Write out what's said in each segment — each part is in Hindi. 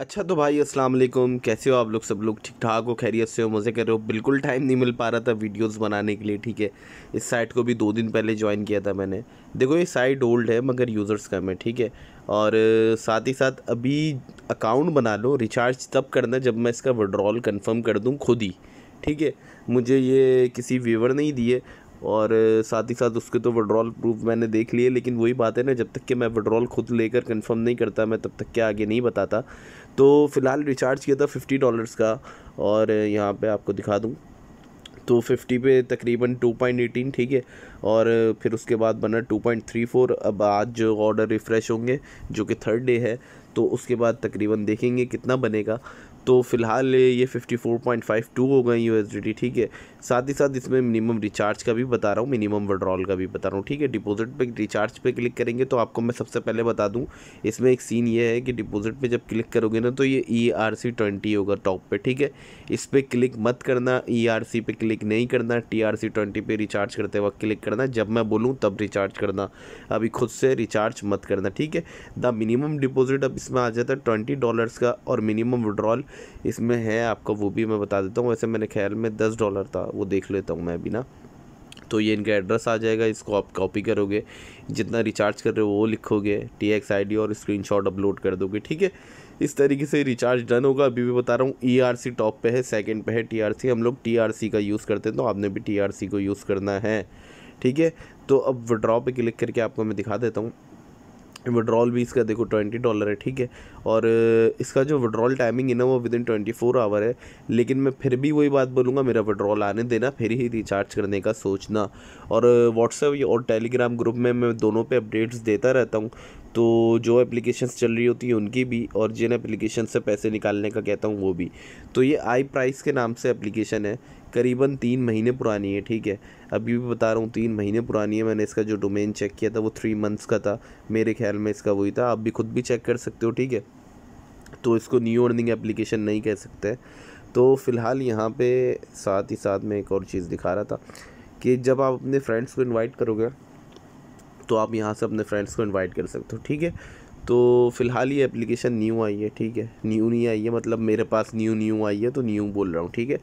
अच्छा तो भाई अस्सलाम वालेकुम कैसे हो आप लोग सब लोग ठीक ठाक हो खैरियत से हो मज़े कर रहे हो बिल्कुल टाइम नहीं मिल पा रहा था वीडियोस बनाने के लिए ठीक है इस साइट को भी दो दिन पहले ज्वाइन किया था मैंने देखो ये साइट ओल्ड है मगर यूज़र्स कम है ठीक है और साथ ही साथ अभी अकाउंट बना लो रिचार्ज तब करना जब मैं इसका विड्रॉल कन्फर्म कर दूँ खुद ही ठीक है मुझे ये किसी वीवर नहीं दिए और साथ ही साथ उसके तो विड्रॉल प्रूफ मैंने देख लिए लेकिन वही बात है ना जब तक कि मैं विड्रॉल खुद लेकर कंफर्म नहीं करता मैं तब तक क्या आगे नहीं बताता तो फ़िलहाल रिचार्ज किया था फिफ्टी डॉलर्स का और यहाँ पे आपको दिखा दूँ तो फिफ्टी पे तकरीबन टू पॉइंट एटीन ठीक है और फिर उसके बाद बना टू पॉइंट थ्री फ़ोर अब आज जो ऑर्डर रिफ़्रेश होंगे जो कि थर्ड डे है तो उसके बाद तकरीबन देखेंगे कितना बनेगा तो फ़िलहाल ये fifty four point five two हो गए यू ठीक है साथ ही साथ इसमें मिनिमम रिचार्ज का भी बता रहा हूँ मिनिमम विड्रॉल का भी बता रहा हूँ ठीक है डिपॉजिट पे रिचार्ज पे क्लिक करेंगे तो आपको मैं सबसे पहले बता दूँ इसमें एक सीन ये है कि डिपॉजिट पे जब क्लिक करोगे ना तो ये ई आर सी ट्वेंटी होगा टॉप पे ठीक है इस पर क्लिक मत करना ई आर सी पे क्लिक नहीं करना टी आर सी ट्वेंटी पर रिचार्ज करते वक्त क्लिक करना जब मैं बोलूँ तब रिचार्ज करना अभी खुद से रिचार्ज मत करना ठीक है द मिनिमम डिपॉजिट अब इसमें आ जाता है ट्वेंटी डॉलर्स का और मिनिमम विड्रॉल इसमें है आपका वो भी मैं बता देता हूँ वैसे मैंने ख्याल में दस डॉलर था वो देख लेता हूँ मैं अभी ना तो ये इनका एड्रेस आ जाएगा इसको आप कॉपी करोगे जितना रिचार्ज कर रहे हो वो लिखोगे टी एक्स आई डी और स्क्रीनशॉट अपलोड कर दोगे ठीक है इस तरीके से रिचार्ज डन होगा अभी भी बता रहा हूँ ई आर सी टॉप पे है सेकंड पे है टी आर सी हम लोग टी आर सी का यूज़ करते हैं तो आपने भी टी आर सी को यूज़ करना है ठीक है तो अब विड्रॉ पे क्लिक करके आपको मैं दिखा देता हूँ विड्रॉल भी इसका देखो ट्वेंटी डॉलर है ठीक है और इसका जो विड्रॉल टाइमिंग है ना वो within twenty four hour है लेकिन मैं फिर भी वही बात बोलूँगा मेरा विड्रॉल आने देना फिर ही रिचार्ज करने का सोचना और व्हाट्सएप और टेलीग्राम ग्रुप में मैं दोनों पे अपडेट्स देता रहता हूँ तो जो एप्लीकेशंस चल रही होती हैं उनकी भी और जिन एप्लीकेशन से पैसे निकालने का कहता हूँ वो भी तो ये आई प्राइस के नाम से एप्लीकेशन है करीबन तीन महीने पुरानी है ठीक है अभी भी बता रहा हूँ तीन महीने पुरानी है मैंने इसका जो डोमेन चेक किया था वो थ्री मंथ्स का था मेरे ख्याल में इसका वही था आप भी खुद भी चेक कर सकते हो ठीक है तो इसको न्यू अर्निंग एप्लीकेशन नहीं कह सकते तो फ़िलहाल यहाँ पे साथ ही साथ मैं एक और चीज़ दिखा रहा था कि जब आप अपने फ्रेंड्स को इनवाइट करोगे तो आप यहाँ से अपने फ्रेंड्स को इनवाइट कर सकते हो ठीक है तो फ़िलहाल ये एप्लीकेशन न्यू आई है ठीक है न्यू नहीं आई है मतलब मेरे पास न्यू न्यू आई है तो न्यू बोल रहा हूँ ठीक है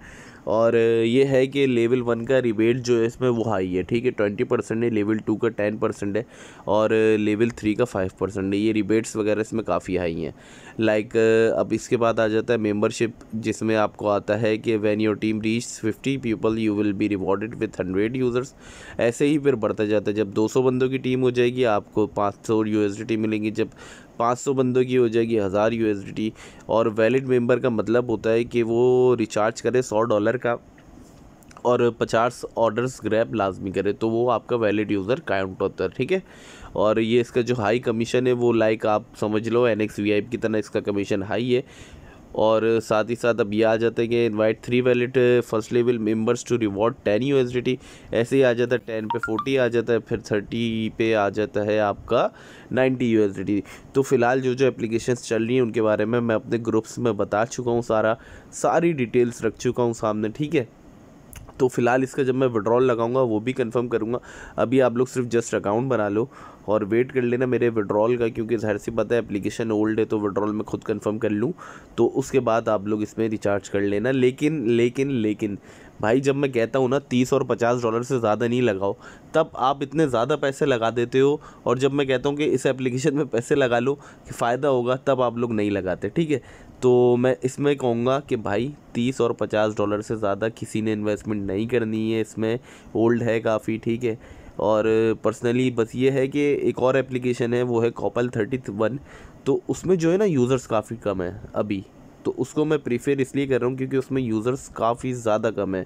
और ये है कि लेवल वन का रिबेट जो है इसमें वो हाई है ठीक है ट्वेंटी परसेंट है लेवल टू का टेन परसेंट है और लेवल थ्री का फाइव परसेंट है ये रिबेट्स वगैरह इसमें काफ़ी हाई हैं लाइक अब इसके बाद आ जाता है मेम्बरशिप जिसमें आपको आता है कि when your team reach fifty people you will be rewarded with hundred users ऐसे ही फिर बढ़ता जाता है जब दो सौ बंदों की टीम हो जाएगी आपको पाँच सौ यूएसडी मिलेंगी जब 500 बंदों की हो जाएगी हज़ार यू और वैलिड मेंबर का मतलब होता है कि वो रिचार्ज करे 100 डॉलर ऑर्डर का और पचास ऑर्डर्स ग्रैप लाजमी करें तो वो आपका वैलिड यूज़र काउंट होता है ठीक है और ये इसका जो हाई कमीशन है वो लाइक आप समझ लो एन एक्स वी आई की तरह इसका कमीशन हाई है और साथ ही साथ अब ये आ जाता है कि invite three valid first level members to reward ten you ऐसे ही आ जाता है टेन पे फोर्टी आ जाता है फिर थर्टी पे आ जाता है आपका नाइन्टी यू तो फ़िलहाल जो जो एप्लीकेशंस चल रही हैं उनके बारे में मैं अपने ग्रुप्स में बता चुका हूँ सारा सारी डिटेल्स रख चुका हूँ सामने ठीक है तो फ़िलहाल इसका जब मैं विड्रॉल लगाऊंगा वो भी कंफर्म करूंगा अभी आप लोग सिर्फ जस्ट अकाउंट बना लो और वेट कर लेना मेरे विड्रॉल का क्योंकि जहर सी बात है एप्लीकेशन ओल्ड है तो विड्रॉल मैं खुद कंफर्म कर लूँ तो उसके बाद आप लोग इसमें रिचार्ज कर लेना लेकिन लेकिन लेकिन भाई जब मैं कहता हूँ ना तीस और पचास डॉलर से ज़्यादा नहीं लगाओ तब आप इतने ज़्यादा पैसे लगा देते हो और जब मैं कहता हूँ कि इस एप्लीकेशन में पैसे लगा लो कि फ़ायदा होगा तब आप लोग नहीं लगाते ठीक है तो मैं इसमें कहूँगा कि भाई तीस और पचास डॉलर से ज़्यादा किसी ने इन्वेस्टमेंट नहीं करनी है इसमें ओल्ड है काफ़ी ठीक है और पर्सनली बस ये है कि एक और एप्लीकेशन है वो है कॉपल थर्टी वन तो उसमें जो है ना यूज़र्स काफ़ी कम है अभी तो उसको मैं प्रीफेर इसलिए कर रहा हूँ क्योंकि उसमें यूज़र्स काफ़ी ज़्यादा कम है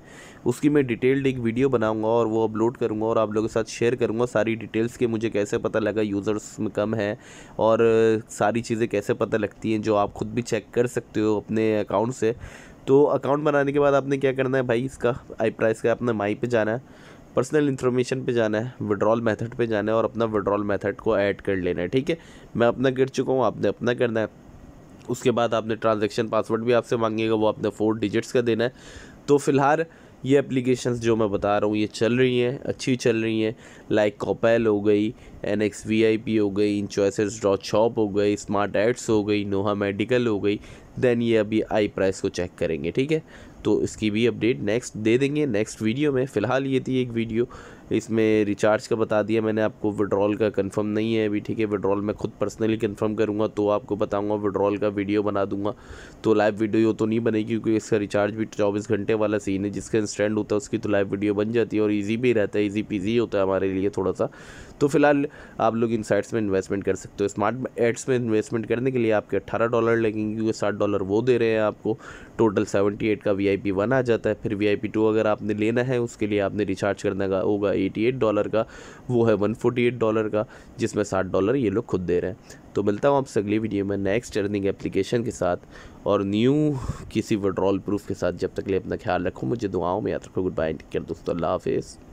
उसकी मैं डिटेल्ड एक वीडियो बनाऊँगा और वो अपलोड करूँगा और आप लोगों के साथ शेयर करूँगा सारी डिटेल्स के मुझे कैसे पता लगा यूज़र्स में कम है और सारी चीज़ें कैसे पता लगती हैं जो आप खुद भी चेक कर सकते हो अपने अकाउंट से तो अकाउंट बनाने के बाद आपने क्या करना है भाई इसका आई प्राइस का आपने माई पर जाना है पर्सनल इन्फॉर्मेशन पे जाना है विड्रॉल मेथड पे जाना है और अपना विड्रॉल मेथड को ऐड कर लेना है ठीक है मैं अपना कर चुका हूँ आपने अपना करना है उसके बाद आपने ट्रांजेक्शन पासवर्ड भी आपसे मांगेगा वो आपने फोर डिजिट्स का देना है तो फिलहाल ये एप्लीकेशंस जो मैं बता रहा हूँ ये चल रही हैं अच्छी चल रही हैं लाइक कॉपेल हो गई N X V I P हो गई इन चॉइसेस डॉट शॉप हो गई स्मार्ट एड्स हो गई नोहा मेडिकल हो गई देन ये अभी आई प्राइस को चेक करेंगे ठीक है तो इसकी भी अपडेट नेक्स्ट दे देंगे नेक्स्ट वीडियो में फ़िलहाल ये थी एक वीडियो इसमें रिचार्ज का बता दिया मैंने आपको विड्रॉल का कंफर्म नहीं है अभी ठीक है विड्रॉल मैं खुद पर्सनली कंफर्म करूँगा तो आपको बताऊँगा विड्रॉल का वीडियो बना दूँगा तो लाइव वीडियो तो नहीं बनेगी क्योंकि इसका रिचार्ज भी चौबीस घंटे वाला सीन है जिसका इंस्टेंट होता है उसकी तो लाइव वीडियो बन जाती है और ईजी भी रहता है ईजी पीजी होता है हमारे लिए थोड़ा सा तो फिलहाल आप लोग इन साइट्स में इन्वेस्टमेंट कर सकते हो स्मार्ट एड्स में इन्वेस्टमेंट करने के लिए आपके अट्ठारह डॉलर लगेंगे क्योंकि साठ डॉलर वो दे रहे हैं आपको टोटल सेवेंटी एट का वी आई पी वन आ जाता है फिर वी आई पी टू अगर आपने लेना है उसके लिए आपने रिचार्ज करना होगा एटी डॉलर का वो है वन डॉलर का जिसमें साठ डॉलर ये लोग खुद दे रहे हैं तो मिलता हूँ आपसे अगली वीडियो में नेक्स्ट अर्निंग एप्लीकेशन के साथ और न्यू किसी विड्रॉल प्रूफ के साथ जब तक लिए अपना ख्याल रखो मुझे दुआओं में याद रखो गुड बाय टेक केयर दोस्तों अल्लाह हाफिज़